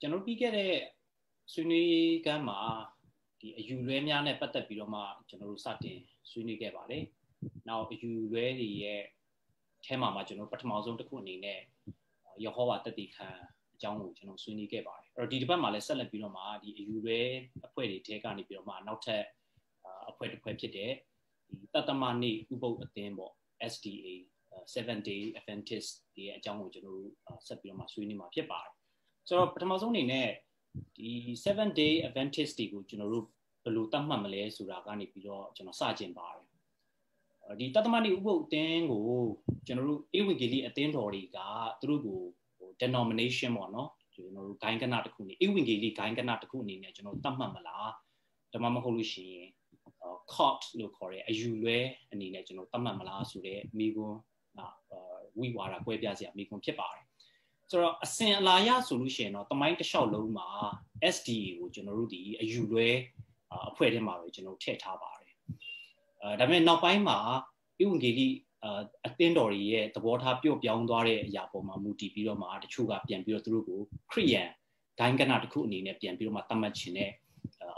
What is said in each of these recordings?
ကျွန်တော်ပြီးခဲ့တဲ့ဆွေးနွေးကမ်းမှာဒီအယူလွဲများနဲ့ပတ်သက်ပြီးတော့မှကျွန်တော်တို့စတင်ဆွေးနွေးခဲ့ပါတယ်။နောက်အယူလွဲတွေရဲ့အဲမှာမှာကျွန်တော်ပထမဆုံးတစ်ခုအနေနဲ့ယေဟောဝါတည်တည်ခံအကြောင်းကိုကျွန်တော်ဆွေးနွေးခဲ့ပါတယ်။အဲ့တော့ဒီတစ်ပတ်မှာလည်းဆက်လက်ပြီးတော့မှဒီအယူလွဲအဖွဲ့တွေထဲကနေပြီးတော့မှနောက်ထပ်အဖွဲ့တစ်ဖွဲ့ဖြစ်တဲ့ဒီတတမနေ့ဥပုပ်အသင်းပေါ့ SDA 7 day Adventist ဒီအကြောင်းကိုကျွန်တော်ဆက်ပြီးတော့မှဆွေးနွေးမှာဖြစ်ပါတယ်ဆိုတော့ပထမဆုံးအနေနဲ့ဒီ7 day advantage တွေကိုကျွန်တော်တို့ဘယ်လိုသတ်မှတ်မလဲဆိုတာကနေပြီးတော့ကျွန်တော်စကျင်ပါတယ်ဒီတသမဏိဥပုပ်အတင်းကိုကျွန်တော်တို့ဧဝံဂေလိအတင်းတော်တွေကသူတို့ကို denomination ပေါ့နော်ကျွန်တော်တို့ဂိုင်းကနတစ်ခုနေဧဝံဂေလိဂိုင်းကနတစ်ခုအနေနဲ့ကျွန်တော်သတ်မှတ်မလားဒါမှမဟုတ်လို့ရှိရင် caught လို့ခေါ်တဲ့အယူလွဲအနေနဲ့ကျွန်တော်သတ်မှတ်မလားဆိုတဲ့မိကွန်းဝိဝါဒကွဲပြားစရာမိကွန်းဖြစ်ပါတယ်ဆိုတော့အစင်အလာရဆိုလို့ရှိရင်တော့တမိုင်းတစ်လျှောက်လုံးမှာ SDA ကိုကျွန်တော်တို့ဒီအယူလွဲအဖွဲ့ထဲမှာပဲကျွန်တော်ထည့်ထားပါတယ်အဲဒါပေမဲ့နောက်ပိုင်းမှာဣဝံဂေလိအသင်းတော်ကြီးရဲ့သဘောထားပြုတ်ပြောင်းသွားတဲ့အရာပေါ်မှာမူတည်ပြီးတော့မှတချို့ကပြန်ပြီးတော့သူတို့ကိုခရိယန်ဒိုင်းကနာတစ်ခုအနေနဲ့ပြန်ပြီးတော့မှသတ်မှတ်ခြင်းနဲ့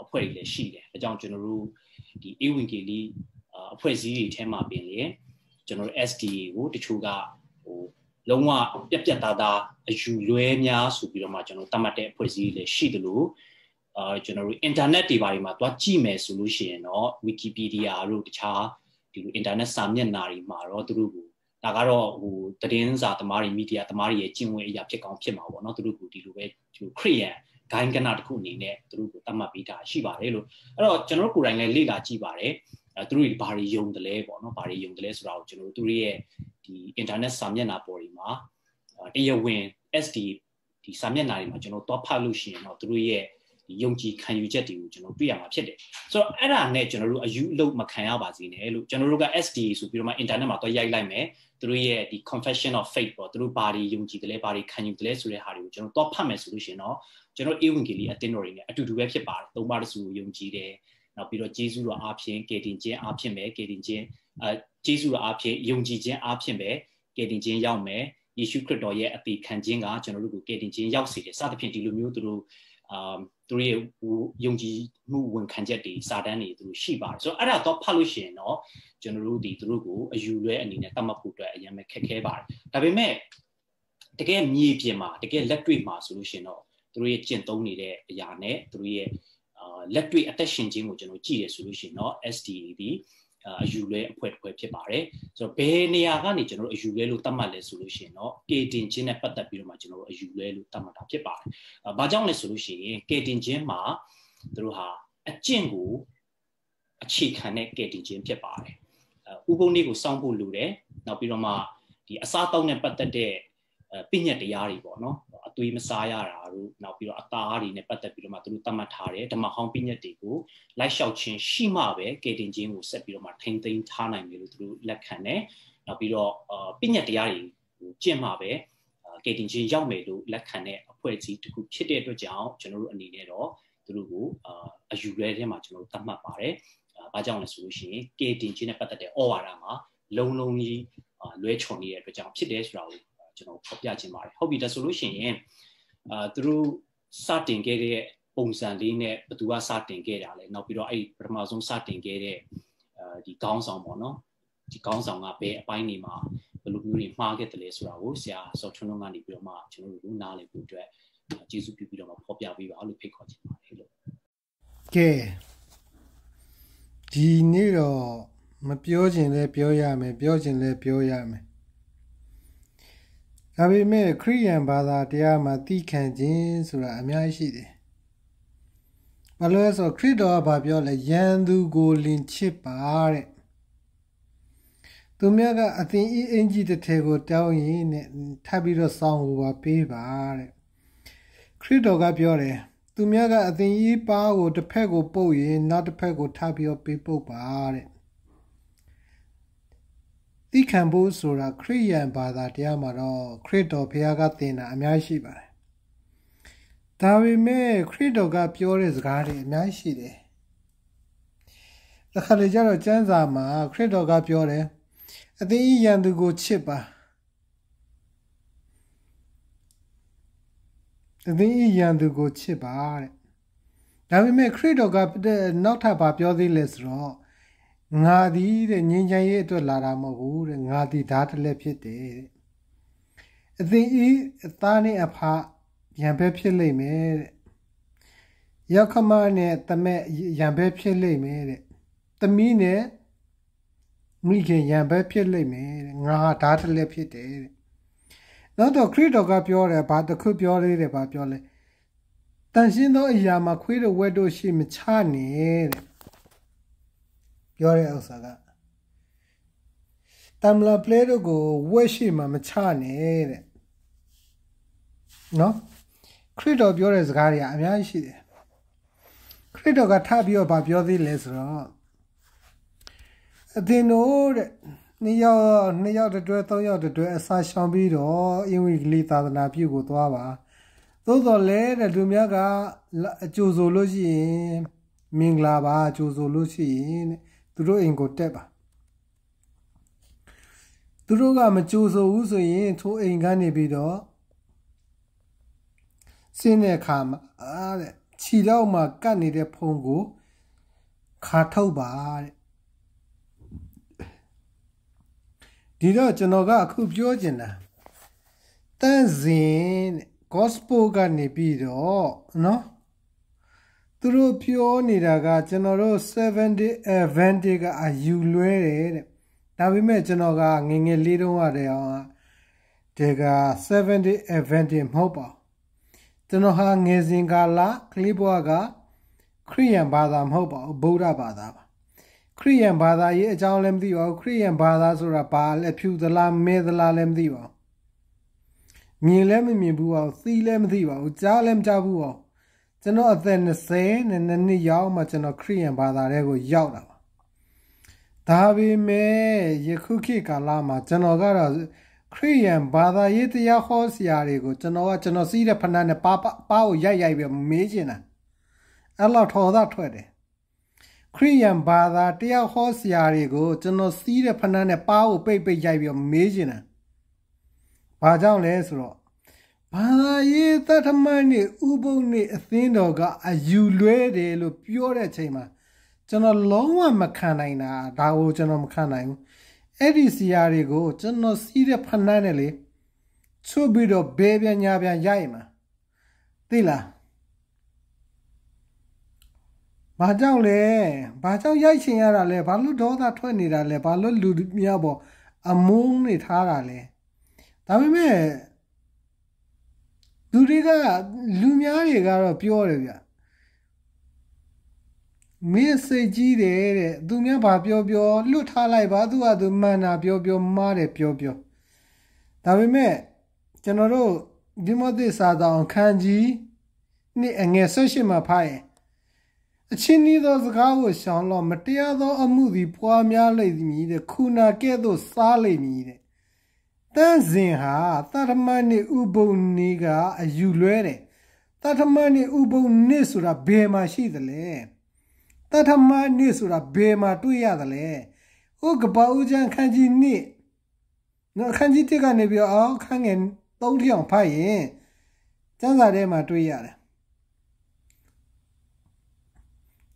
အဖွဲ့တွေလည်းရှိတယ်။အဲကြောင့်ကျွန်တော်တို့ဒီဧဝံဂေလိအဖွဲ့အစည်းတွေထဲမှာပင်လေကျွန်တော်တို့ SDA ကိုတချို့ကဟိုလုံးဝပြက်ပြက်သားသားအယူလွဲများဆိုပြီးတော့မှကျွန်တော်တတ်မှတ်တဲ့အဖွဲ့အစည်းတွေရှိတယ်လို့အာကျွန်တော်တို့ internet တွေဘာတွေမှာသွားကြည့်မယ်ဆိုလို့ရှိရင်တော့ Wikipedia တို့တခြားဒီလို internet စာမျက်နှာတွေမှာတော့သူတို့ကိုဒါကတော့ဟိုသတင်းစာသမားတွေ media သမားတွေရဲ့ကျင့်ဝတ်အရာဖြစ်ကောင်းဖြစ်မှာပေါ့เนาะသူတို့ကဒီလိုပဲဒီ Korean ဂိုင်းကနာတစ်ခုအနေနဲ့သူတို့ကိုတတ်မှတ်ပေးတာရှိပါတယ်လို့အဲ့တော့ကျွန်တော်တို့ကိုယ်တိုင်လည်းလေ့လာကြည့်ပါတယ်အဲသူတို့တွေဘာတွေယုံတယ်လဲပေါ့နော်ဘာတွေယုံတယ်လဲဆိုတာကိုကျွန်တော်တို့သူတို့ရဲ့ဒီ internet စာမျက်နှာပေါ်တွေမှာတရားဝင် SD ဒီစာမျက်နှာတွေမှာကျွန်တော်သွားဖတ်လို့ရှိရင်တော့သူတို့ရဲ့ဒီယုံကြည်ခံယူချက်တွေကိုကျွန်တော်တွေ့ရမှာဖြစ်တယ်ဆိုတော့အဲ့ဒါနဲ့ကျွန်တော်တို့အယူအလုပ်မခံရပါစေနဲ့လို့ကျွန်တော်တို့က SD ဆိုပြီးတော့မှ internet မှာသွားရိုက်လိုက်မယ်သူတို့ရဲ့ဒီ confession of faith ပေါ့သူတို့ဘာတွေယုံကြည်တယ်လဲဘာတွေခံယူတယ်လဲဆိုတဲ့ဟာတွေကိုကျွန်တော်သွားဖတ်မယ်ဆိုလို့ရှိရင်တော့ကျွန်တော်ဧဝံဂေလိအသင်းတော်တွေနဲ့အတူတူပဲဖြစ်ပါတယ်သုံးပါးတစုကိုယုံကြည်တယ်နောက်ပြီးတော့ဂျေဇုတော်အားဖြင့်ကေတင်ခြင်းအားဖြင့်ပဲကေတင်ခြင်းအဲဂျေဇုတော်အားဖြင့်ယုံကြည်ခြင်းအားဖြင့်ပဲကေတင်ခြင်းရောက်မယ်ယေရှုခရစ်တော်ရဲ့အသေးခံခြင်းကကျွန်တော်တို့ကိုကယ်တင်ခြင်းရောက်စေတယ်စသဖြင့်ဒီလိုမျိုးသူတို့အာသူတို့ရဲ့ယုံကြည်မှုဝန်ခံချက်တွေစာတန်းတွေသူတို့ရှိပါတယ်ဆိုတော့အဲ့ဒါတော့ဖတ်လို့ရှိရင်တော့ကျွန်တော်တို့ဒီသူတို့ကိုအယူလွဲအနေနဲ့သတ်မှတ်ဖို့အတွက်အရင်ပဲခက်ခဲပါတယ်ဒါပေမဲ့တကယ်မြေပြင်မှာတကယ်လက်တွေ့မှာဆိုလို့ရှိရင်တော့သူတို့ရဲ့ကျင့်သုံးနေတဲ့အရာနဲ့သူတို့ရဲ့လက်တွေ့အသက်ရှင်ခြင်းကိုကျွန်တော်ကြည့်ရဆိုလို့ရှိရင်တော့ SDA ဒီအယူလဲအဖွဲ့တစ်ဖွဲ့ဖြစ်ပါတယ်ဆိုတော့ဘယ်နေရာကနေကျွန်တော်တို့အယူလဲလို့သတ်မှတ်လဲဆိုလို့ရှိရင်တော့ကေတင်ချင်းနဲ့ပတ်သက်ပြီးတော့မှကျွန်တော်တို့အယူလဲလို့သတ်မှတ်တာဖြစ်ပါတယ်ဘာကြောင့်လဲဆိုလို့ရှိရင်ကေတင်ချင်းမှာတို့ဟာအကျင့်ကိုအခြေခံတဲ့ကေတင်ချင်းဖြစ်ပါတယ်ဥပုံလေးကိုစောင့်ဖို့လိုတယ်နောက်ပြီးတော့မှဒီအစားတောက်နဲ့ပတ်သက်တဲ့ပညာတရားတွေပေါ့နော်သွေးမစားရတာတို့နောက်ပြီးတော့အသားတွေနဲ့ပတ်သက်ပြီးတော့မှသူတို့သတ်မှတ်ထားတဲ့ဓမ္မဟောင်းပြညတ်တွေကိုလိုက်လျှောက်ခြင်းရှိမှပဲကေတင်ခြင်းကိုဆက်ပြီးတော့မှထိမ့်သိမ်းထားနိုင်တယ်လို့သူတို့လက်ခံတယ်နောက်ပြီးတော့ပြညတ်တရားတွေကိုကျင့်မှပဲကေတင်ခြင်းရောက်မယ်လို့လက်ခံတဲ့အဖွဲ့အစည်းတစ်ခုဖြစ်တဲ့အတွက်ကြောင့်ကျွန်တော်တို့အနေနဲ့တော့သူတို့ကိုအယူရဲထဲမှာကျွန်တော်တို့သတ်မှတ်ပါတယ်ဘာကြောင့်လဲဆိုလို့ရှိရင်ကေတင်ခြင်းနဲ့ပတ်သက်တဲ့ဩဝါဒမှာလုံလုံကြီးလွဲချွန်နေတဲ့အတွက်ကြောင့်ဖြစ်တယ်ဆိုတာကိုကျွန်တော်ဖော်ပြခြင်းပါတယ်ဟုတ်ပြီဒါဆိုလို့ရှိရင်အာသူတို့စတင်ခဲ့တဲ့ပုံစံလေးနဲ့ဘသူကစတင်ခဲ့တာလဲနောက်ပြီးတော့အဲ့ပထမဆုံးစတင်ခဲ့တဲ့အာဒီကောင်းဆောင်ပေါ့နော်ဒီကောင်းဆောင်ကဘယ်အပိုင်းနေမှာဘယ်လိုမျိုးတွေမှားခဲ့တယ်လဲဆိုတာကိုဆရာစောထွန်းလုံးကနေပြီးတော့မှကျွန်တော်တို့နားလည်ဖို့အတွက်ကျေးဇူးပြုပြီးတော့မှဖော်ပြပေးပါလို့ဖိတ်ခေါ်ချင်ပါတယ်လို့ကဲဒီနေ့တော့မပြောချင်လဲပြောရမယ်ပြောချင်လဲပြောရမယ်ဒါပေမဲ့ခရိယန်ဘာသာတရားမှာသိခံခြင်းဆိုတာအများကြီးရှိတယ်။ဘာလို့လဲဆိုခရစ်တော်ကဘာပြောလဲယန်သူကိုလင်ချစ်ပါတဲ့။သူမြတ်ကအသင်ဤအင်ကြီးတစ်ထည်ကိုတောင်းရင်နဲ့ထပ်ပြီးတော့ဆောင်းဟိုပါပေးပါတဲ့။ခရစ်တော်ကပြောတယ်သူမြတ်ကအသင်ဤပါးကိုတစ်ဖက်ကိုပုတ်ရင်နောက်တစ်ဖက်ကိုထပ်ပြီးတော့ပေးပုတ်ပါတဲ့။သိခံဖို့ဆိုတာခရိယန်ဘာသာတရားမှာတော့ခရစ်တော်ဘုရားကသင်တာအများရှိပါတယ်။ဒါပေမဲ့ခရစ်တော်ကပြောတဲ့စကားတွေအများရှိတယ်။တစ်ခါလေကျတော့ကျမ်းစာမှာခရစ်တော်ကပြောတယ်အသင်ဤယံသူကိုချစ်ပါအသင်ဤယံသူကိုချစ်ပါတဲ့။ဒါပေမဲ့ခရစ်တော်ကနောက်ထပ်ပြောသေးလဲဆိုတော့ငါသည်တဲ့ငြိမ်းချမ်းရေးအတွက်လာတာမဟုတ်ဘူးတဲ့ငါသည်ဓာတ်တလက်ဖြစ်တယ်တဲ့အသင်ဤအသားနဲ့အဖရံဘဲဖြစ်လိမ့်မယ်တဲ့ရောက်ခမနဲ့တမက်ရံဘဲဖြစ်လိမ့်မယ်တဲ့သမီးနဲ့မိခင်ရံဘဲဖြစ်လိမ့်မယ်တဲ့ငါဓာတ်တလက်ဖြစ်တယ်တဲ့နောက်တော့ခရစ်တော်ကပြောတယ်ဘာတခုပြောသေးတယ်ဘာပြောလဲတန်ရှင်းသောအရာမှာခွေးတို့ဝက်တို့ရှိမချနဲ့တဲ့ပြောတဲ့ဥစ္စာကတမ်လာပလေတို့ကိုဝက်ရှိမှမချနဲ့တဲ့နော်ခရစ်တော်ပြောတဲ့စကားတွေကအများကြီးရှိတယ်ခရစ်တော်ကထပြီးတော့ဗာပြောသေးလဲဆိုတော့အသင်တို့တဲ့နှစ်ယောက်နှစ်ယောက်တွဲသုံးယောက်တွဲအစာရှောင်ပြီးတော့အင်ဝိကလေးသာသနာပြုကိုသွားပါသို့တော်လည်းတဲ့လူများကအကျိုးဆိုလို့ရှိရင်မင်္ဂလာပါအကျိုးဆိုလို့ရှိရင်တဲ့သူတို့အိမ်ကိုတက်ပါသူတို့ကမကြိုဆိုဘူးဆိုရင်ထိုးအိမ်ကနေပြီးတော့ဆင်းတဲ့အခါမှာအားတဲ့ခြေတော့မှာကတ်နေတဲ့ဖုံကိုခါထုတ်ပါတဲ့ဒီတော့ကျွန်တော်ကအခုပြောချင်တာတန့်စင်တဲ့ gospel ကနေပြီးတော့နော်သူတို့ပြောနေတာကကျွန်တော်တို့7 day advantage ကအယူလွဲတယ်တဲ့ဒါပေမဲ့ကျွန်တော်ကငငယ်လေးတုန်းကတည်းကတက7 day advantage မဟုတ်ပါဘူးကျွန်တော်ဟာငယ်စဉ်ကာလကလေးဘဝကခရိယန်ဘာသာမဟုတ်ပါဘူးဗုဒ္ဓဘာသာပါ ခရိယန်ဘာသာရေးအကြောင်းလည်းမသိပါဘူးခရိယန်ဘာသာဆိုတာဘာလဲဖြူသလားမဲသလားလည်းမသိပါဘူးမြင်လည်းမမြင်ဘူးပါဘူးသိလည်းမသိပါဘူးကြားလည်းမကြားဘူးပါဘူးကျွန်တော်အသက်20နဲ့နှစ်နှစ်ရောက်မှကျွန်တော်ခရစ်ယာန်ဘာသာထဲကိုရောက်လာပါဒါပေမဲ့ယခုခေတ်ကာလမှာကျွန်တော်ကတော့ခရစ်ယာန်ဘာသာရေးတရားဟောဆရာတွေကိုကျွန်တော်ကကျွန်တော်စီးတဲ့ဖဏနဲ့ပါပါကိုရိုက်ရိုက်ပြီးမေးချင်တာအဲ့လောက်ထော်သားထွက်တယ်ခရိယန်ဘာသာတရားဟောဆရာတွေကိုကျွန်တော်စီးတဲ့ဖဏနဲ့ပါကိုပိတ်ပိတ်ရိုက်ပြီးမေးချင်တာဘာကြောင့်လဲဆိုတော့ဘာသာရေးသတ္တမနဲ့ဥပုပ်နဲ့အသင်းတော်ကအယူလွဲတယ်လို့ပြောတဲ့အချိန်မှာကျွန်တော်လုံးဝမခံနိုင်တာဒါကိုကျွန်တော်မခံနိုင်ဘူးအဲ့ဒီစီယာတွေကိုကျွန်တော်စီးတဲ့ဖဏန်းနဲ့လေချွတ်ပြီးတော့ဘဲပြန်ညာပြန်ရိုက်မှာသိလားဘာကြောင့်လဲဘာကြောင့်ရိုက်ချင်ရတာလဲဘာလို့ဒေါသထွက်နေတာလဲဘာလို့လူများပေါ်အမုန်းနေထားတာလဲဒါပေမဲ့လူတွေကလူများတွေကတော့ပြောတယ်ဗျမင်းစိတ်ကြီးတယ်တဲ့သူများဘာပြောပြောလွတ်ထားလိုက်ပါသူကသူမှန်တာပြောပြောမှားတယ်ပြောပြောဒါပေမဲ့ကျွန်တော်တို့ဒီမသစ်စာတော်ခန်းကြီးနေ့အငယ်၁၈မှာဖတ်ရင်အချင်းဤသောစကားကိုရှောင်လော့မတရားသောအမှုသည်ပွားများလိမ့်မည်တဲ့ခုနာကဲ့သို့စားလိမ့်မည်တဲ့တန်းစဉ်ဟာတထမန်နေဥပုံနေကအယူလွဲတယ်တထမန်နေဥပုံနေဆိုတာဘယ်မှာရှိသလဲတထမန်နေဆိုတာဘယ်မှာတွေ့ရသလဲဥကပအူချန်ခန်းကြီးနေနော်ခန်းကြီးတက်ကနေပြီးတော့ခန်းငယ်သုံးထီအောင်ဖတ်ရင်စံစာထဲမှာတွေ့ရတယ်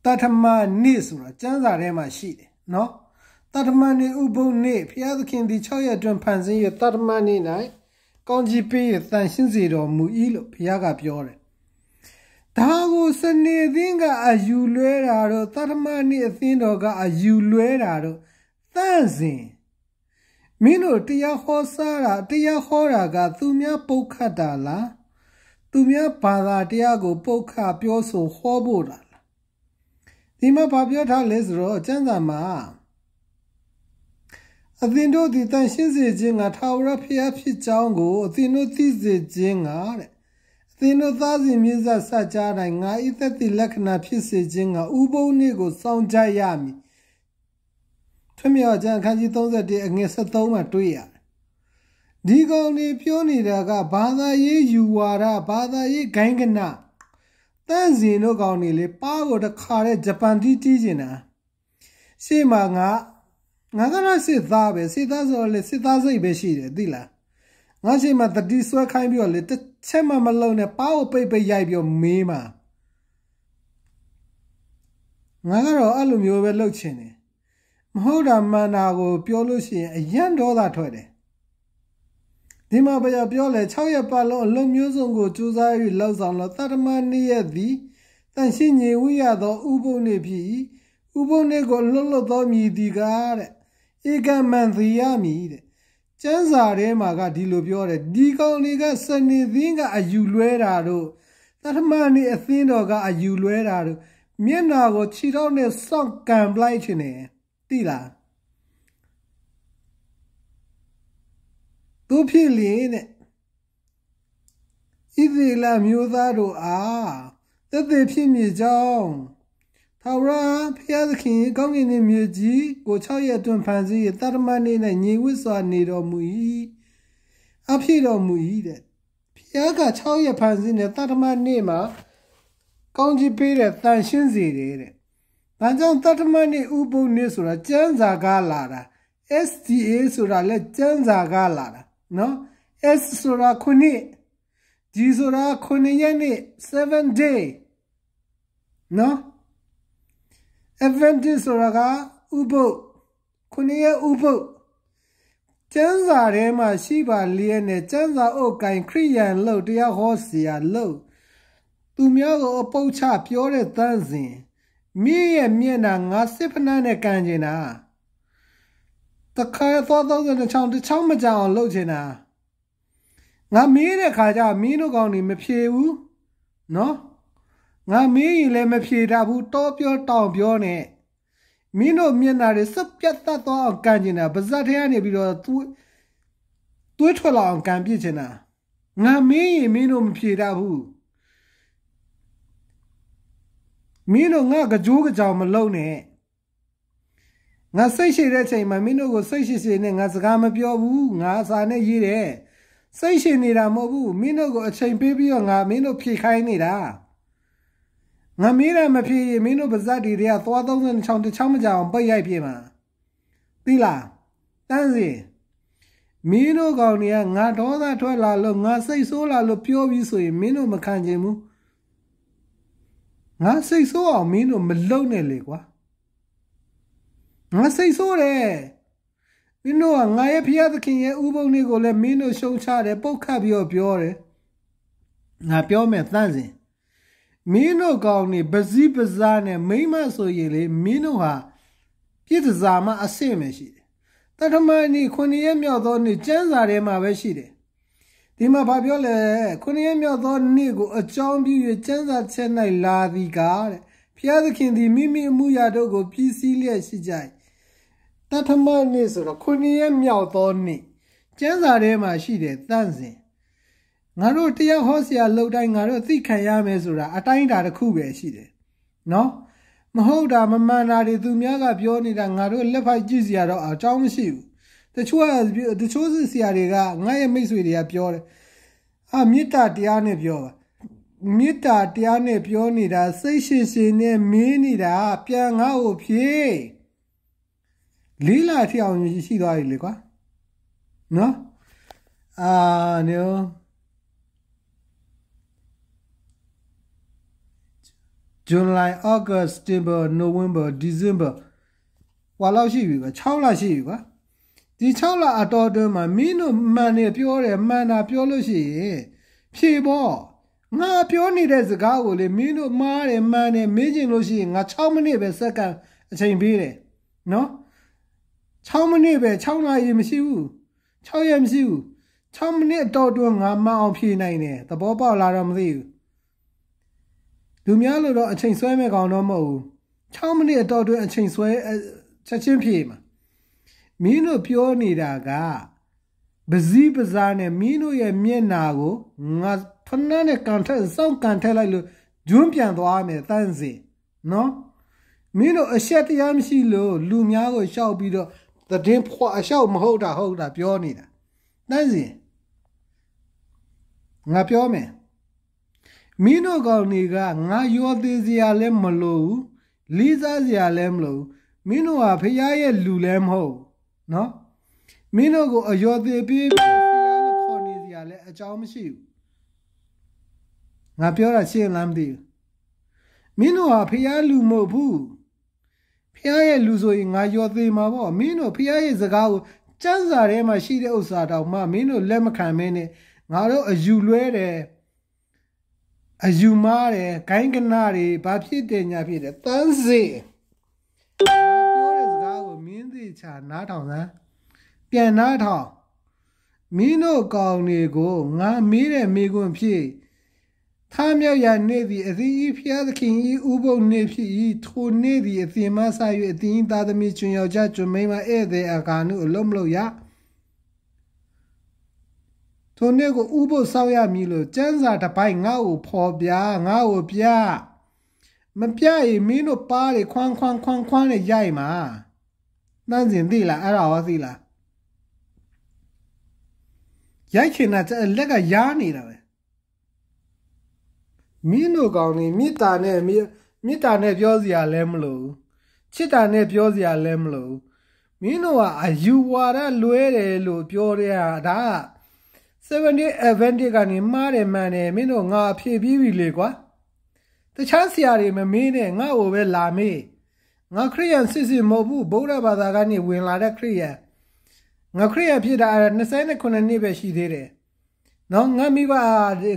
တထမန်နေဆိုတာစံစာထဲမှာရှိတယ်နော်တတမန်နေဥပုပ်နေဖျားသခင်သည်6ရက်တွင်ဖန်ဆင်း၍တတမန်နေ၌ကောင်းကြီးပေး၍တန်ရှင်းစေတော်မူ၏လို့ဘုရားကပြောတယ်။ဒါကိုစနေသင်းကအယူလွဲတာတော့တတမန်နေအသင်းတော်ကအယူလွဲတာတော့တန့်စင်မင်းတို့တရားဟောစားတာတရားဟောတာကသူများပုတ်ခတ်တာလားသူများဘာသာတရားကိုပုတ်ခတ်ပြောဆိုဟောဖို့တာလားဒီမှာဘာပြောထားလဲဆိုတော့ကျမ်းစာမှာအသင်တို့သည်တန်ရှင်းစေခြင်းကထာဝရဘုရားဖြစ်ကြောင်းကိုအသင်တို့သိစေခြင်းကတဲ့အသင်တို့သားစဉ်မြင့်ဆက်စကြတိုင်းငါဤသက်သည့်လက္ခဏာဖြစ်စေခြင်းကဥပုံနေ့ကိုစောင့်ကြရမည်ထမြော်ကျမ်းအခန်းကြီး31အငယ်73မှာတွေ့ရတယ်ဒီကောင်နေပြောနေတာကဘာသာရေးယူဝါဒဘာသာရေးဂိုင်းကနတန့်စင်တို့ကောင်နေလေပါကိုတခါတဲ့ဂျပန်တီးတီးနေတာရှေ့မှာငါငါကလည်းစစ်သားပဲစစ်သားဆိုတော့လေစစ်သားစိတ်ပဲရှိတယ်သိလားငါချိန်မှာတတိဆွဲခိုင်းပြီးတော့လေတစ်ချက်မှမလုံးနဲ့ပါ့ကိုပိတ်ပိတ်ရိုက်ပြီးတော့မေးမှာငါကတော့အဲ့လိုမျိုးပဲလှုပ်ချင်တယ်မဟုတ်တာမှန်တာကိုပြောလို့ရှိရင်အယံဒေါသထွက်တယ်ဒီမှာဘယ်ပြောလဲ6ရက်ပတ်လုံးအလုံးမျိုးစုံကိုစူးစမ်းပြီးလှုပ်ဆောင်လို့တတမနေ့ရက်သည်တန်ရှင်းညီဝိရသောဥပုပ်နေဖြစ်ဥပုပ်နေကိုလှုပ်လှုပ်သောမြည်ဒီကားတဲ့ဧကမန်သီယမိတဲ့ကျမ်းစာထဲမှာကဒီလိုပြောတယ်ဒီကောင်တွေကစနေသင်းကအယူလွဲတာတို့တထမနေ့အသင်းတော်ကအယူလွဲတာတို့မျက်နာကိုခြေထောက်နဲ့စောင့်ကန်ပလိုက်ခြင်းနဲ့တိလားသူဖြစ်လင်းတဲ့ဣသေလမျိုးသားတို့အားတသက်ဖြစ်မြေကြောင်းထာဝရဘုရားသခင်ကောင်းကင်နှင့်မြေကြီးကို6ရက်အတွင်းဖန်ဆင်း၍တတမနေ့၌ညီဝတ်စွာနေတော်မူ၏အဖြစ်တော်မူ၏တဲ့ဘုရားက6ရက်ဖန်ဆင်းတဲ့တတမနေ့မှာကောင်းကြီးပေးတဲ့တန်ရှင်းစေတယ်တဲ့။ဘာကြောင့်တတမနေ့ဥပုနေ့ဆိုတာကျမ်းစာကလာတာ SDA ဆိုတာလည်းကျမ်းစာကလာတာနော် S ဆိုတာခုနှစ် G ဆိုတာခုနှစ်ရက်နေ့7 day နော် Adventist ဆိုတာကဥပုပ်ခုနှစ်ရဲ့ဥပုပ်ကျမ်းစာထဲမှာရှိပါလျက်နဲ့ကျမ်းစာအုပ်ကင်ခရိယန်လို့တရားဟောเสียလို့သူများကိုအပုတ်ချပြောတဲ့သန့်စင်မိရဲ့မျက်နှာငါစစ်ဖနှံ့နဲ့ကန်ကျင်တာတခါသွားသောတဲ့ချောင်းတစ်ချောင်းမကြအောင်လှုပ်ချင်တာငါမေးတဲ့ခါကျမင်းတို့ကောင်နေမဖြေဘူးနော်ငါမင်းကြီးလည်းမဖြေတာဘူးတောပြောတောင်ပြောနဲ့မင်းတို့မျက်နာတွေစပြတ်သက်သွားအောင်ကန်ကျင်တာပါဇက်ထဲကနေပြီးတော့သူတွေးထွက်လာအောင်ကန်ပြစ်ချင်တာငါမင်းရင်မင်းတို့မဖြေတတ်ဘူးမင်းတို့ငါကကြိုးကြောင်မလုံနဲ့ငါစိတ်ရှိတဲ့အချိန်မှာမင်းတို့ကိုစိတ်ရှိရှိနဲ့ငါစကားမပြောဘူးငါစာနဲ့ရေးတယ်စိတ်ရှိနေတာမဟုတ်ဘူးမင်းတို့ကိုအချိန်ပေးပြီးတော့ငါမင်းတို့ဖြေခိုင်းနေတာငါမေးတာမဖြစ်ရင်မင်းတို့ပါဇက်တီတွေကသွား36တချောင်းမကြအောင်ပိတ်ရိုက်ပြမှာသိလားတန်းစီမင်းတို့ကောင်တွေကငါဒေါသထွက်လာလို့ငါစိတ်ဆိုးလာလို့ပြောပြီးဆိုရင်မင်းတို့မခံချင်ဘူးငါစိတ်ဆိုးအောင်မင်းတို့မလုပ်နဲ့လေကွာငါစိတ်ဆိုးတယ်မင်းတို့ကငါရဲ့ဖျားသခင်ရဲ့ဥပုံတွေကိုလည်းမင်းတို့ရှုံချတယ်ပုတ်ခတ်ပြီးတော့ပြောတယ်ငါပြောမယ်တန့်စင်မင်းတို့ကောင်းနေပစည်းပစားနဲ့မိမဆိုရင်လေမင်းတို့ဟာပြစ်စားမှအဆင့်ပဲရှိတယ်တထမနေ့ခုနှစ်ရက်မြောက်သောနေ့ကျမ်းစာထဲမှာပဲရှိတယ်ဒီမှာဘာပြောလဲခုနှစ်ရက်မြောက်သောနေ့ကိုအကြောင်းပြု၍ကျမ်းစာချက်၌လာသည်ကတဲ့ဖျားသခင်သည်မိမိအမှုရာတို့ကိုပြည်စည်းလျက်ရှိကြ၏တထမနေ့ဆိုတော့ခုနှစ်ရက်မြောက်သောနေ့ကျမ်းစာထဲမှာရှိတယ်တန့်စင်ငါတို့တယောက်ဟောဆရာလှုပ်တိုင်းငါတို့သိခံရမယ်ဆိုတာအတိုင်းအတာတစ်ခုပဲရှိတယ်နော်မဟုတ်တာမမှန်တာတွေသူများကပြောနေတာငါတို့လက်ဖိုက်ကြည့်စရာတော့အကြောင်းမရှိဘူးတချို့ကတချို့ဆရာတွေကငါ့ရဲ့မိတ်ဆွေတွေကပြောတယ်အာမေတ္တာတရားနဲ့ပြောပါမေတ္တာတရားနဲ့ပြောနေတာစိတ်ရှင်ရှင်နဲ့မင်းနေတာပြန်ငါ့ကိုဖြေလေးလာထအောင်ရှိသွားပြီလေကွာနော်အာနော် July August September November December ဟွာလောက်ရှိပြီကွာ6လရှိပြီကွာဒီ6လအတော်အတွင်းမှာမင်းတို့မှန်နေပြောတယ်မှန်တာပြောလို့ရှိရင်ဖြေပေါ့ငါပြောနေတဲ့စကားကိုလေမင်းတို့မှားတယ်မှန်တယ်မေးချင်လို့ရှိရင်ငါ6မိနစ်ပဲစက္ကန့်အချိန်ပေးတယ်နော်6မိနစ်ပဲ6နာရီမရှိဘူး6ရက်မရှိဘူး6မိနစ်တော့တော့ငါမအောင်ဖြေနိုင်တယ်သဘောပေါက်လာတော့မသိဘူးလူများလို့တော့အချိန်ဆွဲမဲ့ကောင်တော့မဟုတ်ဘူး6မိနစ်အတော်တွင်းအချိန်ဆွဲချက်ချင်းဖြေမှာမင်းတို့ပြောနေတာကပစည်းပစားနဲ့မင်းတို့ရဲ့မျက်နာကိုငါဖနှန်းနဲ့ကန်ထက်စောက်ကန်ထက်လိုက်လို့ဂျွန်းပြန်သွားမယ်တန်းစီနော်မင်းတို့အဆက်တရားမရှိလို့လူများကိုရှောက်ပြီးတော့သတင်းဖွာအရှောက်မဟုတ်တာဟုတ်တာပြောနေတာတန်းစီငါပြောမယ်မင်းတို့ကောင်တွေကငါရောသေးစရာလည်းမလိုဘူးလေးစားစရာလည်းမလိုဘူးမင်းတို့ကဖះရဲ့လူလည်းမဟုတ်နော်မင်းတို့ကိုအယောသေးပြီးဖះလို့ခေါ်နေစရာလည်းအကြောင်းမရှိဘူးငါပြောတာရှင်းလားမသိဘူးမင်းတို့ဟာဖះလူမဟုတ်ဘူးဖះရဲ့လူဆိုရင်ငါရောသေးမှာပေါ့မင်းတို့ဖះရဲ့စကားကိုစံစာထဲမှာရှိတဲ့ဥစ္စာတောင်မှမင်းတို့လက်မခံမင်းနဲ့ငါတို့အယူလွဲတယ်အယူမားတယ်ဂိုင်းကနာတွေဘာဖြစ်တယ်ညာဖြစ်တယ်တန်းစေပြောတဲ့စကားကိုမင်းသိချာနားထောင်စမ်းပြန်နားထောင်မင်းတို့ကောင်တွေကိုငါမေးတဲ့မိကွန်းဖြစ်ထာမြောက်ရနေသည်အသင်းဤဖျားသခင်ဤဥပုပ်နေဖြစ်ဤထိုနေသည်အသင်မဆာ၍အသင်သားသမီးကျွန်ယောက်ျားကျွန်မိန်းမဧည့်သည်အကာနုအလုံးမလို့ရ။သူနှစ်ကိုဥပုပ်ဆောက်ရမည်လို့စံစာတစ်ပိုက်ငါ့ကိုဖော်ပြငါ့ကိုပြမပြရင်မင်းတို့ပါးတွေခွန်းခွန်းခွန်းခွန်းနဲ့ရိုက်မှာနှမ်းစင်သိလားအဲ့ဒါရောသိလားရိုက်ချင်တာလက်ကရားနေတာပဲမင်းတို့ကောင်းနေမေတ္တာနဲ့မေတ္တာနဲ့ပြောစရာလည်းမလိုချစ်တာနဲ့ပြောစရာလည်းမလိုမင်းတို့ကအယူဝါဒလွဲတယ်လို့ပြောတဲ့အတား7 day advantage ကနေမှားတယ်မှန်တယ်မင်းတို့ငါအဖြေပြီးပြီလေကွာတခြားဆရာတွေမမင်းနဲ့ငါ့ကိုပဲလာမေးငါခရိယန်စစ်စစ်မဟုတ်ဘူးဗုဒ္ဓဘာသာကနေဝင်လာတဲ့ခရိယန်ငါခရိယန်ဖြစ်တာ29နှစ်ပဲရှိသေးတယ်နော်ငါမိဘ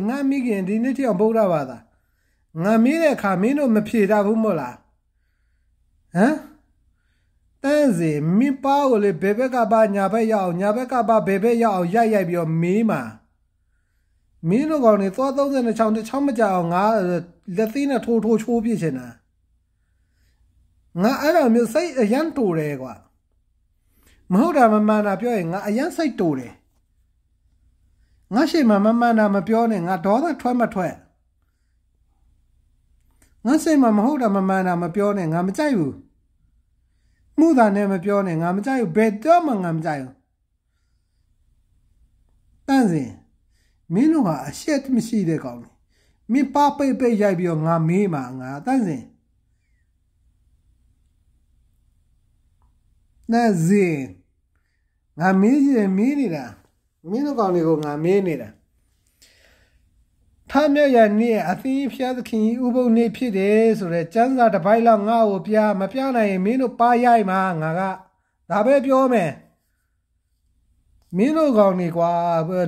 ငါမိခင်ဒီနေ့တည်းအောင်ဗုဒ္ဓဘာသာငါမေးတဲ့အခါမင်းတို့မဖြေတတ်ဘူးမို့လားဟမ်အန်းစေမင်းပါကိုလေဘယ်ဘက်ကပါညာဘက်ရအောင်ညာဘက်ကပါဘယ်ဘက်ရအောင်ရိုက်ရိုက်ပြီးတော့မေးမှာမင်းတို့ကောင်နေသွား36တချောင်းမကြအောင်ငါလက်သေးနဲ့ထိုးထိုးချိုးပြစ်ချင်တာငါအဲ့လိုမျိုးစိတ်အယံတူတယ်ကွာမဟုတ်တာမမှန်တာပြောရင်ငါအယံစိတ်တူတယ်ငါရှိမှမမှန်တာမပြောနဲ့ငါဒေါသထွက်မထွက်ငါစိတ်မှမဟုတ်တာမမှန်တာမပြောနဲ့ငါမကြိုက်ဘူးမှုသာနဲ့မပြောနဲ့ငါမကြိုက်ဘူးဘယ်တော့မှငါမကြိုက်ဘူးတန့်စင်မင်းတို့ကအရှက်မရှိတဲ့ကောင်လေမင်းပါပိတ်ပိတ်ရိုက်ပြီးတော့ငါမေးမှာငါတန့်စင်နဲစင်ငါမေးရင်မေးနေတာမင်းတို့ကောင်တွေကိုငါမေးနေတာထမြရနေ့အသီးဖျားသခင်ကြီးဥပုပ်နေ့ဖြစ်တယ်ဆိုတော့စံစာတစ်ပိုက်လောက်ငါ့ကိုပြမပြနိုင်ရင်မင်းတို့ပါရိုက်မှာငါကဒါပဲပြောမယ်မင်းတို့ကောင်နေကွာ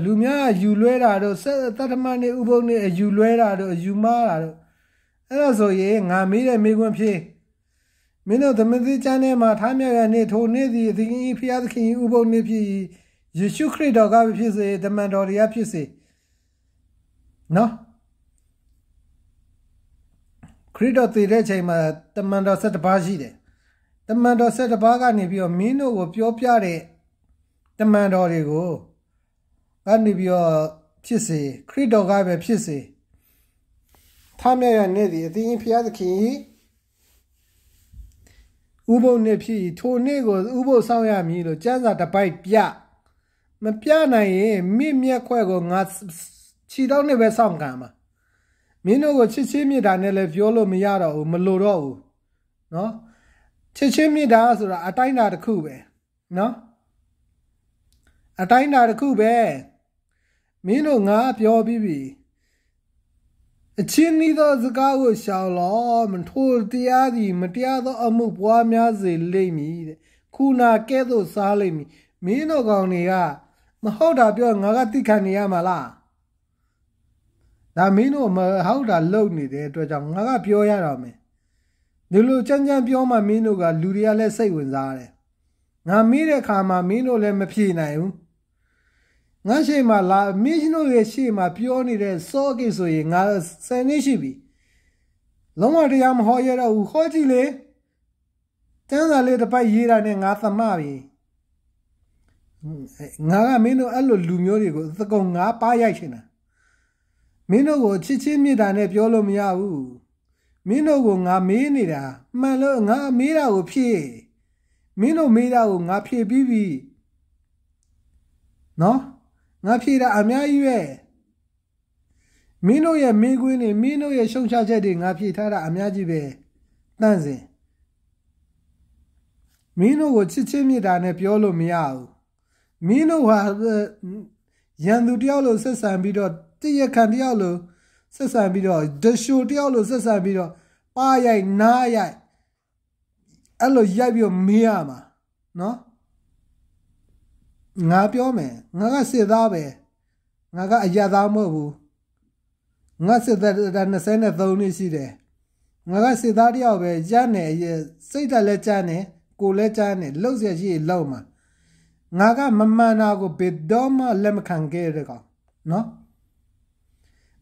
လူများယူလွဲတာတို့ဆက်တတ်တမန်နေဥပုပ်နေယူလွဲတာတို့ယူမားတာတို့အဲ့ဒါဆိုရင်ငါမေးတဲ့မေးခွန်းဖြေမင်းတို့သမသီးချမ်းထဲမှာထားမြရနေထိုနေ့စီအသင်ကြီးဖျားသခင်ဥပုပ်နေဖြစ်ယေရှုခရစ်တော်ကဖြစ်စေတမန်တော်တရားဖြစ်စေနော်ခရစ်တော်တည်တဲ့အချိန်မှာတမန်တော်၁၇ပါးရှိတယ်တမန်တော်၁၇ပါးကနေပြီးတော့မင်းတို့ကို ပြောပြတဲ့တမန်တော်တွေကိုကနေပြီးတော့ဖြစ်စေခရစ်တော်ကပဲဖြစ်စေထမြရနေ့ဒီအသင်းဖျားသခင်ဥပုပ်နေ့ဖြစ်ထိုနေ့ကိုဥပုပ်ဆောင်ရမည်လို့ကျမ်းစာတစ်ပိုက်ပြမပြနိုင်ရင်မိမျက်ခွဲကိုငါခြိတော့နဲ့ပဲစောင့်ကန်မှာမင်းတို့ကိုချစ်ချင်းမြတ်တာနဲ့လည်းပြောလို့မရတော့ဘူးမလိုတော့ဘူးနော်ချစ်ချင်းမြတ်တာဆိုတာအတိုင်းတာတစ်ခုပဲနော်အတိုင်းတာတစ်ခုပဲမင်းတို့ငါပြောပြီးပြီအချင်းဤသောစကားကိုရှောင်လော မထိုတရားသည်မတရားသောအမှုပွားများစေလိမ့်မည်တဲ့ခုနာကဲ့သို့စားလိမ့်မည်မင်းတို့ကောင်တွေကမဟုတ်တာပြောငါကတိခံနေရမှာလားဒါမင်းတို့မဟုတ်တာလုပ်နေတဲ့အတွက်ကြောင့်ငါကပြောရတော့မယ်ဒီလိုကြမ်းကြမ်းပြောမှမင်းတို့ကလူတွေကလည်းစိတ်ဝင်စားတယ်ငါမေးတဲ့အခါမှာမင်းတို့လည်းမဖြေနိုင်ဘူးငါရှိမှလာမင်းတို့ရဲ့ရှိမှပြောနေတဲ့စောကိဆိုရင်ငါဆယ်နှစ်ရှိပြီလုံးဝတရားမဟောရတော့ဘူးဟောကြည့်လေတန်းစာလေးတစ်ပိုက်ရေးတာနဲ့ငါသမပြီငါကမင်းတို့အဲ့လိုလူမျိုးတွေကိုသကုံငါပါရိုက်ရှင်တာမင်းတို့ကိုချစ်ချင်းမြတ်တာနဲ့ပြောလို့မရဘူးမင်းတို့ကိုငါမေးနေတာမှန်လို့ငါမေးတာကိုဖြေမင်းတို့မေးတာကိုငါဖြေပြီးပြီနော်ငါဖြေတာအများကြီးပဲမင်းတို့ရဲ့မေးခွန်းတွေမင်းတို့ရဲ့ရှုံချချက်တွေငါဖြေထားတာအများကြီးပဲတန့်စင်မင်းတို့ကိုချစ်ချင်းမြတ်တာနဲ့ပြောလို့မရဘူးမင်းတို့ဟာရန်သူတယောက်လိုဆက်ဆံပြီးတော့တရခံတယောက်လိုဆက်ဆံပြီးတော့ဒရှိုတယောက်လိုဆက်ဆံပြီးတော့ပါရိုက်နားရိုက်အဲ့လိုရိုက်ပြီးတော့မေးရမှာနော်ငါပြောမယ်ငါကစစ်သားပဲငါကအရသားမဟုတ်ဘူးငါစစ်သား23နှစ်ရှိတယ်ငါကစစ်သားတယောက်ပဲရနေစိတ်ဓာတ်လည်းကြမ်းနေကိုယ်လည်းကြမ်းနေလှုပ်ရရှိလှုပ်မှာငါကမမှန်တာကိုဘယ်တော့မှလက်မခံခဲ့ရတဲ့ကောင်နော်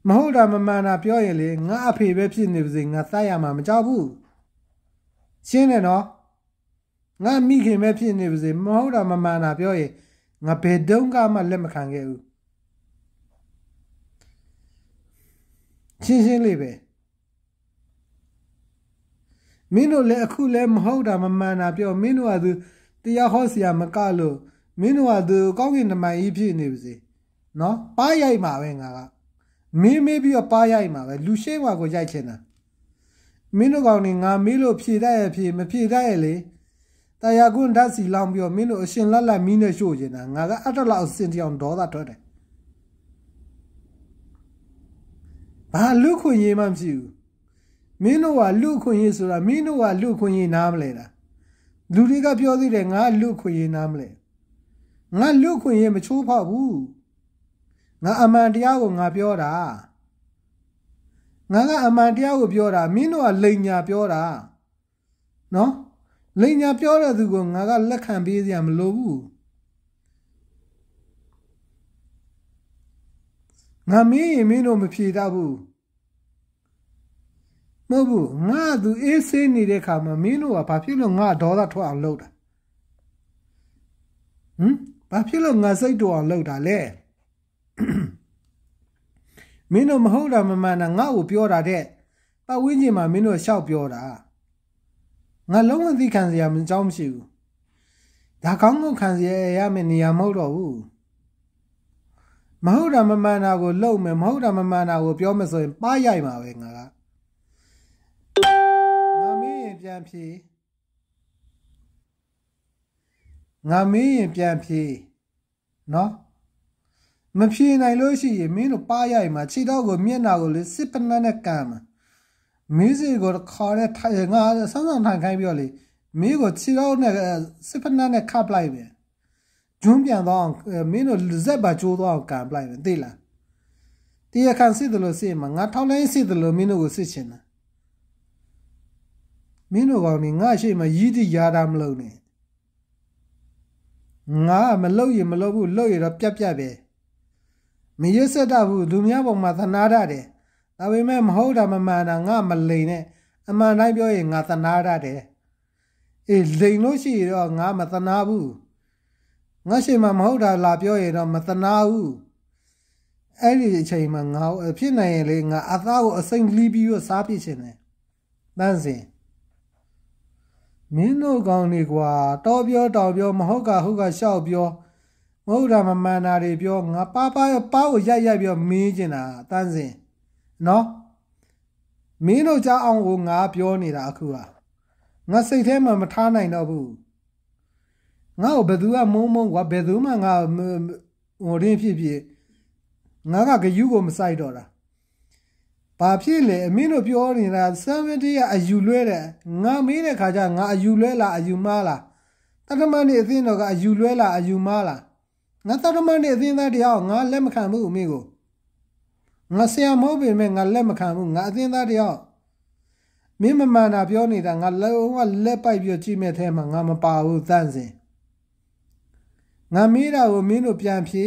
မဟုတ်တာမမှန်တာပြောရင်လေငါအဖေပဲဖြစ်နေပါစေငါသားရမှာမကြောက်ဘူးရှင်းတယ်နော်ငါမိခင်ပဲဖြစ်နေပါစေမဟုတ်တာမမှန်တာပြောရင်ငါဘယ်တုန်းကမှလက်မခံခဲ့ဘူးရှင်းရှင်းလေးပဲမင်းတို့လည်းအခုလည်းမဟုတ်တာမမှန်တာပြောမင်းတို့ကသူတရားဟောစရာ မကလို့မင်းတို့ကသူကောင်းကင်နမန်ကြီးဖြစ်နေပါစေနော်ပါရိုက်မှာပဲငါကမင်းမေးပြီးတော့ပါရိုက်မှာပဲလူရှိဝါကိုရိုက်ချင်တာမင်းတို့ကောင်နေငါမေးလို့ဖြေတတ်ရဲ့ဖြေမဖြေတတ်ရဲ့လေတရားကွန်းဓာတ်စီလောင်းပြီးတော့မင်းတို့အရှင်လက်လက်မင်းနဲ့ရှို့ချင်တာငါကအတလောက်အစင်တောင်ဒေါသထွက်တယ်ဘာလူခွင့်ရေးမှမရှိဘူးမင်းတို့ကလူခွင့်ရေးဆိုတာမင်းတို့ကလူခွင့်ရေးနားမလဲတာလူတွေကပြောသေးတယ်ငါလူခွင့်ရေးနားမလဲငါလူခွင့်ရေးမချိုးဖောက်ဘူးငါအမှန်တရားကိုငါပြောတာငါကအမှန်တရားကိုပြောတာမင်းတို့ကလိန်ညာပြောတာနော်လိန်ညာပြောတဲ့သူကိုငါကလက်ခံပေးစရာမလိုဘူးငါမင်းရင်မင်းတို့မဖြေတတ်ဘူးမဟုတ်ဘူးငါသူအေးဆေးနေတဲ့ခါမှာမင်းတို့ကဘာဖြစ်လို့ငါဒေါသထွက်အောင်လုပ်တာဟမ်ဘာဖြစ်လို့ငါစိတ်တော်အောင်လုပ်တာလဲမင်းတို့မဟုတ်တာမမှန်တာငါ့ကိုပြောတာတဲ့ပတ်ဝန်းကျင်မှာမင်းတို့ရှောက်ပြောတာငါလုံးဝသိခံစရာမကြောင်းမရှိဘူးဒါကောင်းကောင်းခံစရာရမယ့်နေရာမဟုတ်တော့ဘူးမဟုတ်တာမမှန်တာကိုလှုပ်မယ်မဟုတ်တာမမှန်တာကိုပြောမယ်ဆိုရင်ပါရိုက်မှာပဲငါကငါမင်းရင်ပြန်ဖြေငါမင်းရင်ပြန်ဖြေနော်မဖြေနိုင်လို့ရှိရင်မင်းတို့ပါရိုက်မှာခြေတော့ကိုမျက်နာကိုလေစစ်ပနတ်နဲ့ကမ်းမှာမင်းစီကိုခေါ်တဲ့ထိုင်ငါဆန်းဆန်းထိုင်ခိုင်းပြီးတော့လေမင်းကိုခြေတော့နဲ့စစ်ပနတ်နဲ့ခပ်လိုက်ပဲဂျွန်းပြန်တော့မင်းတို့ဇက်ပါကျိုးတော့အောင်ကန်ပလိုက်ပဲသိလားတရားခံစစ်တယ်လို့စစ်မှာငါထောက်လိုင်းစစ်တယ်လို့မင်းတို့ကိုစစ်ချင်တာမင်းတို့ကောင်နေငါရှိမှရည်တိရာတာမလုပ်နဲ့ငါမလုပ်ရင်မလုပ်ဘူးလုပ်ရင်တော့ပြက်ပြက်ပဲမရွတ်ဆက်တတ်ဘူးလူများပုံမှာသနာတတ်တယ်ဒါပေမဲ့မဟုတ်တာမမှန်တာငါမလိန်နဲ့အမှန်တိုင်းပြောရင်ငါသနာတတ်တယ်အေးလိန်လို့ရှိရင်တော့ငါမသနာဘူးငါရှိမှမဟုတ်တာလာပြောရင်တော့မသနာဘူးအဲ့ဒီအချိန်မှာငါဖြစ်နိုင်ရင်လေငါအသားကိုအစိမ့်လီးပြီးတော့စားပြစ်ခြင်းတယ်တန်းစဉ်မင်းတို့ကောင်းနေကွာတော်ပြောတော်ပြောမဟုတ်ကဟုတ်ကရှောက်ပြောမဟုတ်တာမမှန်တာတွေပြောငါပါပါရပါကိုရိုက်ရိုက်ပြောမင်းကျင်တာတန်းစင်နော်မင်းတို့ကြားအောင်ကိုငါပြောနေတာအခုဟာငါစိတ်ထဲမှာမထားနိုင်တော့ဘူးငါ့ကိုဘယ်သူကမုန်းမုန်းကွာဘယ်သူမှငါဟိုရင်းဖြစ်ဖြစ်ငါကဂယုကိုမဆိုင်တော့တာဘာဖြစ်လဲအမင်းတို့ပြောနေတာ70ကအယူလွဲတယ်ငါမေးတဲ့ခါကျငါအယူလွဲလားအယူမားလားတက္ကမနေအသိတော်ကအယူလွဲလားအယူမားလားငါသတ္တမနဲ့အသင်းသားတရားငါလက်မခံဘူးအမေကိုငါဆရာမဟုတ်ပေမဲ့ငါလက်မခံဘူးငါအသင်းသားတရားမင်းမမှန်တာပြောနေတာငါလုံးဝလက်ပိုက်ပြီးကြည့်မဲ့ထဲမှာငါမပါဘူးသန့်စင်ငါမေးတာကိုမင်းတို့ပြန်ဖြေ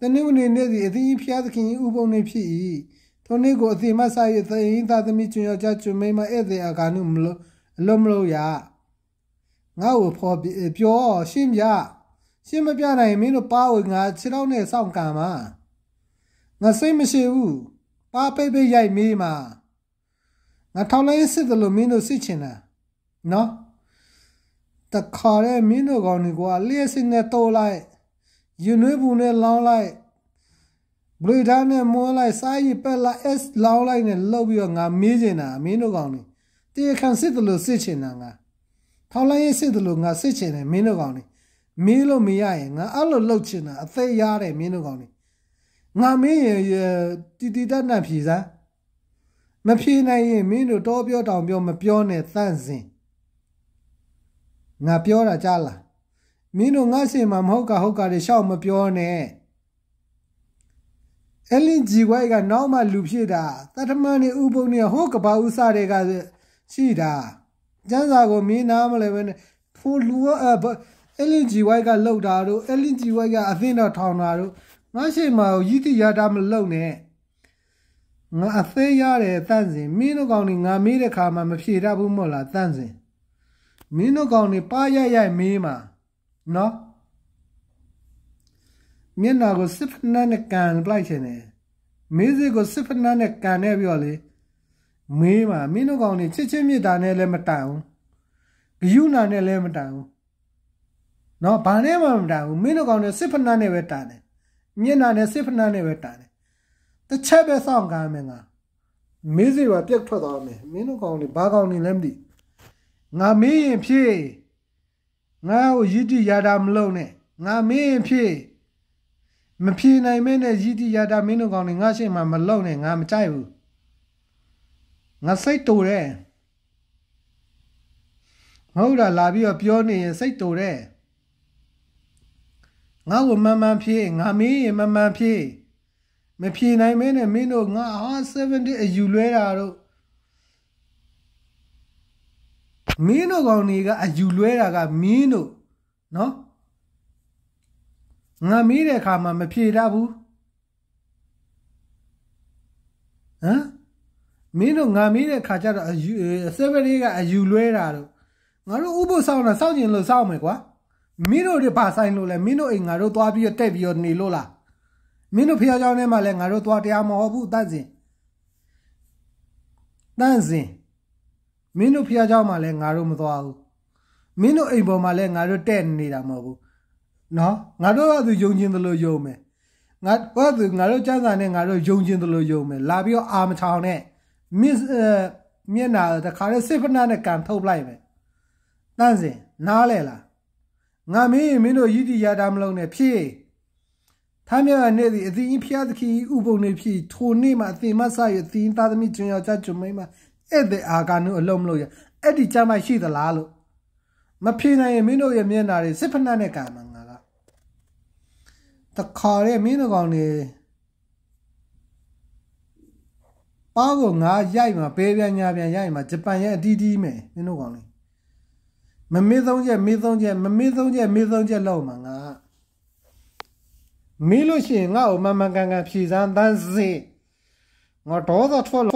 တနည်းဝင်နေ့စီအသင်းကြီးဖျားသခင်ဥပုံနေဖြစ်၏ထိုနေ့ကိုအသင်မဆာ၍သရင်သာသမီကျွန်ယောက်ျားကျွန်မိန်းမဧည့်သည်အကာနုမလို့အလုံးမလို့ရငါ့ကိုဖော်ပြောရှင်းပြရှင်းမပြနိုင်မင်းတို့ပါဝေငါခြေထောက်နဲ့စောင့်ကံမှာငါစိတ်မရှိဘူးပါပိတ်ပိတ်ရိုက်မေးမှာငါထောင်လိုင်းစစ်တယ်လို့မင်းတို့စစ်ချင်တာနော်တခါရဲမင်းတို့ကောင်တွေကလျှက်စစ်နဲ့တိုးလိုက်ယူနွေးဘူးနဲ့လောင်းလိုက်ဘလူဒါနဲ့မွန်းလိုက်စားရပက်လိုက် S လောင်းလိုက်နဲ့လှုပ်ပြီးတော့ငါမေးချင်တာမင်းတို့ကောင်တွေတေခံစစ်တယ်လို့စစ်ချင်တာငါထောင်လိုင်းစစ်တယ်လို့ငါစစ်ချင်တယ်မင်းတို့ကောင်တွေမင်းလို့မရရင်ငါအဲ့လိုလှုပ်ချင်တာအသက်ရတဲ့မင်းတို့ကောင်နေငါမင်းရတီတီတတ်တတ်ဖြေစားမဖြေနိုင်ရင်မင်းတို့တော့ပြောတောင်ပြောမပြောနဲ့သန့်စင်ငါပြောတာကြားလားမင်းတို့ငါ့စင်မှာမဟုတ်က ဟုတ်ကတွေရှောက်မပြောနဲ့အလင်းကြီးဝိုက်ကနောက်မှလူဖြစ်တာတတမန်နေဥပုံနေဟိုးကပါဥစတွေကရှိတာကျန်းစာကိုမင်းနားမလဲပဲနဲ့ဖိုလူအဘ LNGY ကလှုပ်တာတို့ LNGY ကအသင်းတော်ထောင်တာတို့ငါရှိမှရည်တိရတာမလှုပ်နဲ့ငါအသေးရတဲ့တန့်စင်မင်းတို့ကောင်တွေငါမေးတဲ့ခါမှမဖြေတတ်ဘူးမို့လားတန့်စင်မင်းတို့ကောင်တွေပါရရမေးမှာနော်မျက်နာကိုစစ်ဖနက်နဲ့ကန်ပလိုက်ရှင်တယ်မေးစစ်ကိုစစ်ဖနက်နဲ့ကန်နေပြောလေမေးမှာမင်းတို့ကောင်တွေချစ်ချင်းမြတ်တာနဲ့လည်းမတန်ဘူးဂယုဏနဲ့လည်းမတန်ဘူးနော်ဘာနဲ့မှမတန်ဘူးမင်းတို့ကောင်တွေစစ်ဖနှက်နဲ့ပဲတန်တယ်မျက်နှာနဲ့စစ်ဖနှက်နဲ့ပဲတန်တယ်တစ်ချက်ပဲစောင့်ကားမယ်ငါမင်းစီပါပြက်ထွက်သွားမယ်မင်းတို့ကောင်တွေဘာကောင်တွေလဲမသိငါမင်းရင်ဖြည့်ငါ့ကိုရည်တိရတာမလုံးနဲ့ငါမင်းရင်ဖြည့်မဖြေနိုင်မင်းနဲ့ရည်တိရတာမင်းတို့ကောင်တွေငါရှေ့မှာမလုံးနဲ့ငါမကြိုက်ဘူးငါစိတ်တူတယ်ဟုတ်တာလာပြီးတော့ပြောနေရင်စိတ်တူတယ်ငါ့ကိုမှန်မှန်ဖြေငါမင်းရင်မှန်မှန်ဖြေမဖြေနိုင်မင်းနဲ့မင်းတို့ငါဟာ70အယူလွဲတာတို့မင်းတို့ကောင်တွေကအယူလွဲတာကမင်းတို့နော်ငါမေးတဲ့အခါမှာမဖြေတတ်ဘူးဟမ်မင်းတို့ငါမေးတဲ့အခါကျတော့အယူ70ကအယူလွဲတာတို့ငါတို့ဥပုသ်ဆောင်တာစောင့်ကျင်လို့စောင့်မယ်ကွာမင်းတို့တွေဘာဆိုင်လို့လဲမင်းတို့အိမ်ငါတို့သွားပြီးတော့တက်ပြီးတော့နေလို့လားမင်းတို့ဖះเจ้าထဲမှာလဲငါတို့သွားတရားမဟုတ်ဘူးတန့်စင်တန့်စင်မင်းတို့ဖះเจ้าမှာလဲငါတို့မသွားဘူးမင်းတို့အိမ်ပေါ်မှာလဲငါတို့တက်နေတာမဟုတ်ဘူးနော်ငါတို့ကသူယုံကျင်တယ်လို့ယုံမယ်ငါဘာသူငါတို့စံစာနဲ့ငါတို့ယုံကျင်တယ်လို့ယုံမယ်လာပြီးတော့အာမထောင်နဲ့မစ်မျက်နာတခါလဲစစ်ဖနာနဲ့ကန်ထုတ်လိုက်မယ်တန့်စင်နားလဲလားငါမင်းမင်းတို့ယီတိရတာမလုံးနဲ့ဖြည့်ထားမြတ်နေသည်အသင်ဖျားသခင်ဥပုံနေဖြည့်ထိုနေ့မှာအသင်မဆရသင်သားသမီးကျွန်ယောက်ျားကျွန်မိန်းမဧည့်သည်အာကနုအလုံးမလို့ရအဲ့ဒီကြမှာရှိသလားလို့မဖြေနိုင်ရင်မင်းတို့ရဲ့မျက်နာတွေစစ်ဖက်နဲ့ကံမှာငါကတခါရဲမင်းတို့ကောင်နေပါကိုငါရိုက်မှာဘဲပြန်ညာပြန်ရိုက်မှာဂျပန်ရဲ့အတီးတီးမယ်မင်းတို့ကောင်လေမမေ့သုံးချက်မေ့သုံးချက်မမေ့သုံးချက်မေ့သုံးချက်လောက်မှာငါမေ့လို့ရှိရင်ငါ့ကိုမမှန်ကန်ကန်ဖြေစမ်းတန်းစေငါဒေါသထွက်လို့